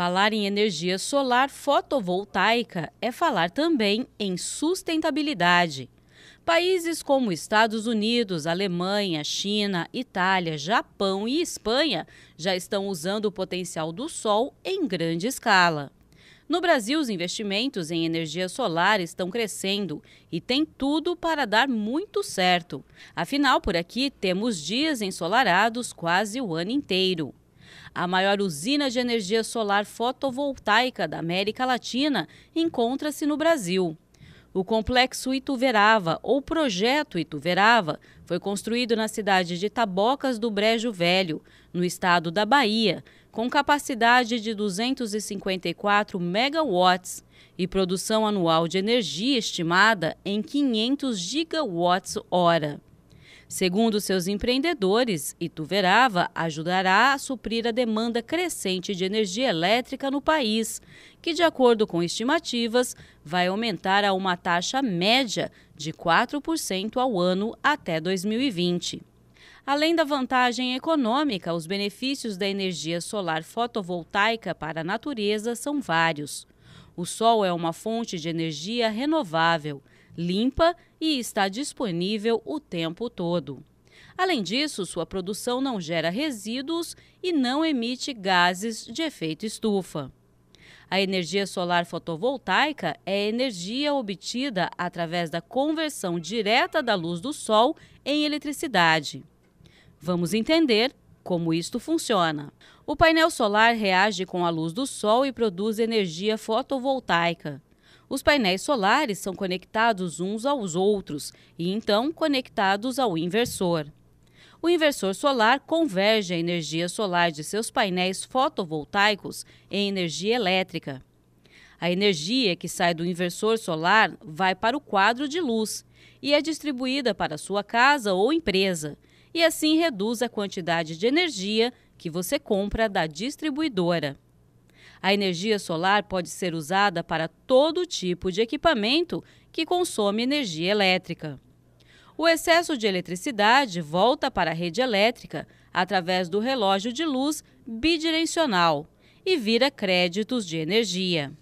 Falar em energia solar fotovoltaica é falar também em sustentabilidade. Países como Estados Unidos, Alemanha, China, Itália, Japão e Espanha já estão usando o potencial do sol em grande escala. No Brasil, os investimentos em energia solar estão crescendo e tem tudo para dar muito certo. Afinal, por aqui temos dias ensolarados quase o ano inteiro. A maior usina de energia solar fotovoltaica da América Latina encontra-se no Brasil. O complexo Ituverava, ou Projeto Ituverava, foi construído na cidade de Tabocas do Brejo Velho, no estado da Bahia, com capacidade de 254 megawatts e produção anual de energia estimada em 500 gigawatts hora. Segundo seus empreendedores, Ituverava ajudará a suprir a demanda crescente de energia elétrica no país, que, de acordo com estimativas, vai aumentar a uma taxa média de 4% ao ano até 2020. Além da vantagem econômica, os benefícios da energia solar fotovoltaica para a natureza são vários. O sol é uma fonte de energia renovável limpa e está disponível o tempo todo. Além disso, sua produção não gera resíduos e não emite gases de efeito estufa. A energia solar fotovoltaica é energia obtida através da conversão direta da luz do sol em eletricidade. Vamos entender como isto funciona. O painel solar reage com a luz do sol e produz energia fotovoltaica. Os painéis solares são conectados uns aos outros e então conectados ao inversor. O inversor solar converge a energia solar de seus painéis fotovoltaicos em energia elétrica. A energia que sai do inversor solar vai para o quadro de luz e é distribuída para sua casa ou empresa, e assim reduz a quantidade de energia que você compra da distribuidora. A energia solar pode ser usada para todo tipo de equipamento que consome energia elétrica. O excesso de eletricidade volta para a rede elétrica através do relógio de luz bidirecional e vira créditos de energia.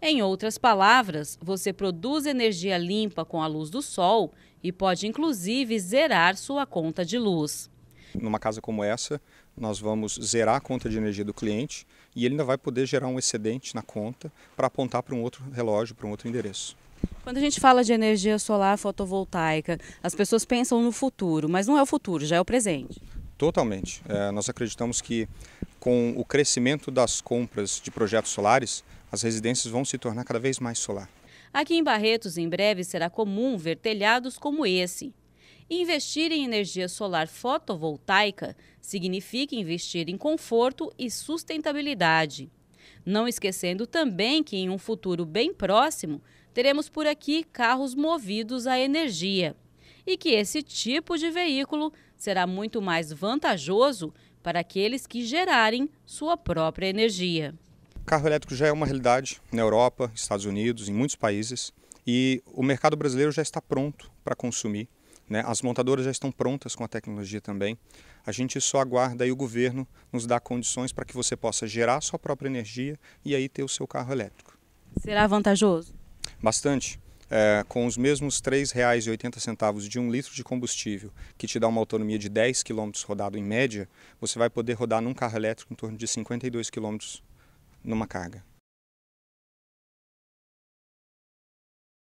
Em outras palavras, você produz energia limpa com a luz do sol e pode inclusive zerar sua conta de luz. Numa casa como essa, nós vamos zerar a conta de energia do cliente e ele ainda vai poder gerar um excedente na conta para apontar para um outro relógio, para um outro endereço. Quando a gente fala de energia solar fotovoltaica, as pessoas pensam no futuro, mas não é o futuro, já é o presente. Totalmente. É, nós acreditamos que com o crescimento das compras de projetos solares, as residências vão se tornar cada vez mais solar. Aqui em Barretos, em breve, será comum ver telhados como esse. Investir em energia solar fotovoltaica significa investir em conforto e sustentabilidade. Não esquecendo também que em um futuro bem próximo, teremos por aqui carros movidos à energia e que esse tipo de veículo será muito mais vantajoso para aqueles que gerarem sua própria energia. O carro elétrico já é uma realidade na Europa, Estados Unidos, em muitos países, e o mercado brasileiro já está pronto para consumir né? As montadoras já estão prontas com a tecnologia também. A gente só aguarda e o governo nos dá condições para que você possa gerar sua própria energia e aí ter o seu carro elétrico. Será vantajoso? Bastante. É, com os mesmos R$ 3,80 de um litro de combustível, que te dá uma autonomia de 10 km rodado em média, você vai poder rodar num carro elétrico em torno de 52 km numa carga.